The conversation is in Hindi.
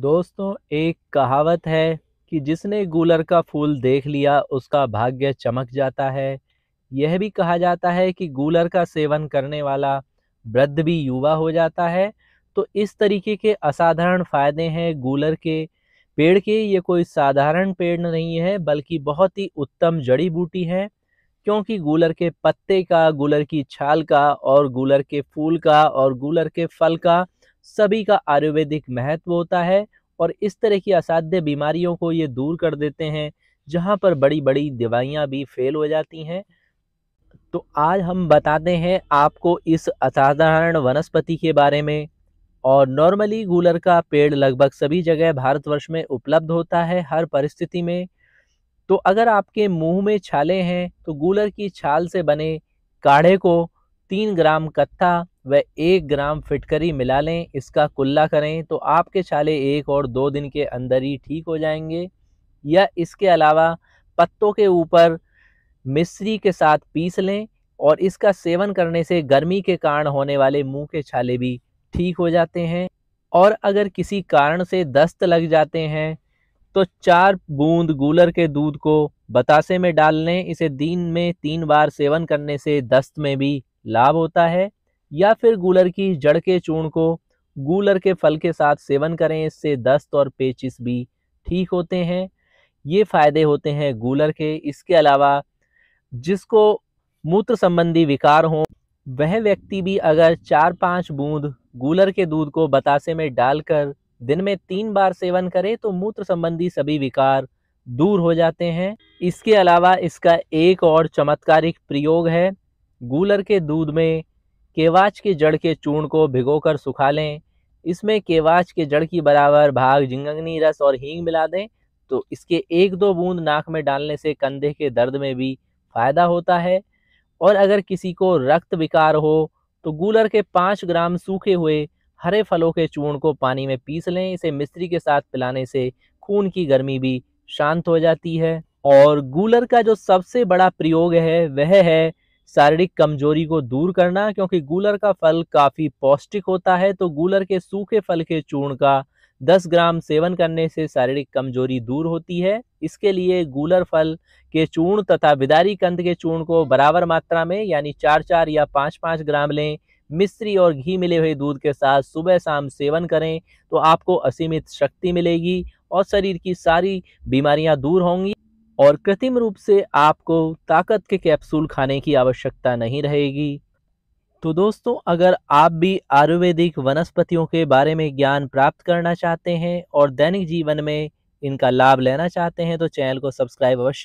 दोस्तों एक कहावत है कि जिसने गूलर का फूल देख लिया उसका भाग्य चमक जाता है यह भी कहा जाता है कि गूलर का सेवन करने वाला वृद्ध भी युवा हो जाता है तो इस तरीके के असाधारण फ़ायदे हैं गूलर के पेड़ के ये कोई साधारण पेड़ नहीं है बल्कि बहुत ही उत्तम जड़ी बूटी है क्योंकि गूलर के पत्ते का गूलर की छाल का और गूलर के फूल का और गूलर के फल का सभी का आयुर्वेदिक महत्व होता है और इस तरह की असाध्य बीमारियों को ये दूर कर देते हैं जहाँ पर बड़ी बड़ी दवाइयाँ भी फेल हो जाती हैं तो आज हम बताते हैं आपको इस असाधारण वनस्पति के बारे में और नॉर्मली गूलर का पेड़ लगभग सभी जगह भारतवर्ष में उपलब्ध होता है हर परिस्थिति में तो अगर आपके मुंह में छाले हैं तो गूलर की छाल से बने काढ़े को तीन ग्राम कत्था व एक ग्राम फिटकरी मिला लें इसका कुल्ला करें तो आपके छाले एक और दो दिन के अंदर ही ठीक हो जाएंगे या इसके अलावा पत्तों के ऊपर मिश्री के साथ पीस लें और इसका सेवन करने से गर्मी के कारण होने वाले मुंह के छाले भी ठीक हो जाते हैं और अगर किसी कारण से दस्त लग जाते हैं तो चार बूंद गूलर के दूध को बतासे में डाल लें इसे दिन में तीन बार सेवन करने से दस्त में भी लाभ होता है या फिर गूलर की जड़ के चूर्ण को गूलर के फल के साथ सेवन करें इससे दस्त और पेचिस भी ठीक होते हैं ये फ़ायदे होते हैं गूलर के इसके अलावा जिसको मूत्र संबंधी विकार हों वह व्यक्ति भी अगर चार पाँच बूंद गूलर के दूध को बतासे में डालकर दिन में तीन बार सेवन करे तो मूत्र संबंधी सभी विकार दूर हो जाते हैं इसके अलावा इसका एक और चमत्कारिक प्रयोग है गूलर के दूध में केवाच के जड़ के चूर्ण को भिगोकर सुखा लें इसमें केवाच के जड़ की बराबर भाग झिंगनी रस और हींग मिला दें तो इसके एक दो बूंद नाक में डालने से कंधे के दर्द में भी फ़ायदा होता है और अगर किसी को रक्त विकार हो तो गूलर के पाँच ग्राम सूखे हुए हरे फलों के चूर्ण को पानी में पीस लें इसे मिस्त्री के साथ पिलाने से खून की गर्मी भी शांत हो जाती है और गूलर का जो सबसे बड़ा प्रयोग है वह है शारीरिक कमजोरी को दूर करना क्योंकि गूलर का फल काफ़ी पौष्टिक होता है तो गूलर के सूखे फल के चूर्ण का 10 ग्राम सेवन करने से शारीरिक कमजोरी दूर होती है इसके लिए गूलर फल के चूर्ण तथा विदारी कंद के चूर्ण को बराबर मात्रा में यानी चार चार या पाँच पाँच ग्राम लें मिश्री और घी मिले हुए दूध के साथ सुबह शाम सेवन करें तो आपको असीमित शक्ति मिलेगी और शरीर की सारी बीमारियां दूर होंगी और कृत्रिम रूप से आपको ताकत के कैप्सूल खाने की आवश्यकता नहीं रहेगी तो दोस्तों अगर आप भी आयुर्वेदिक वनस्पतियों के बारे में ज्ञान प्राप्त करना चाहते हैं और दैनिक जीवन में इनका लाभ लेना चाहते हैं तो चैनल को सब्सक्राइब अवश्य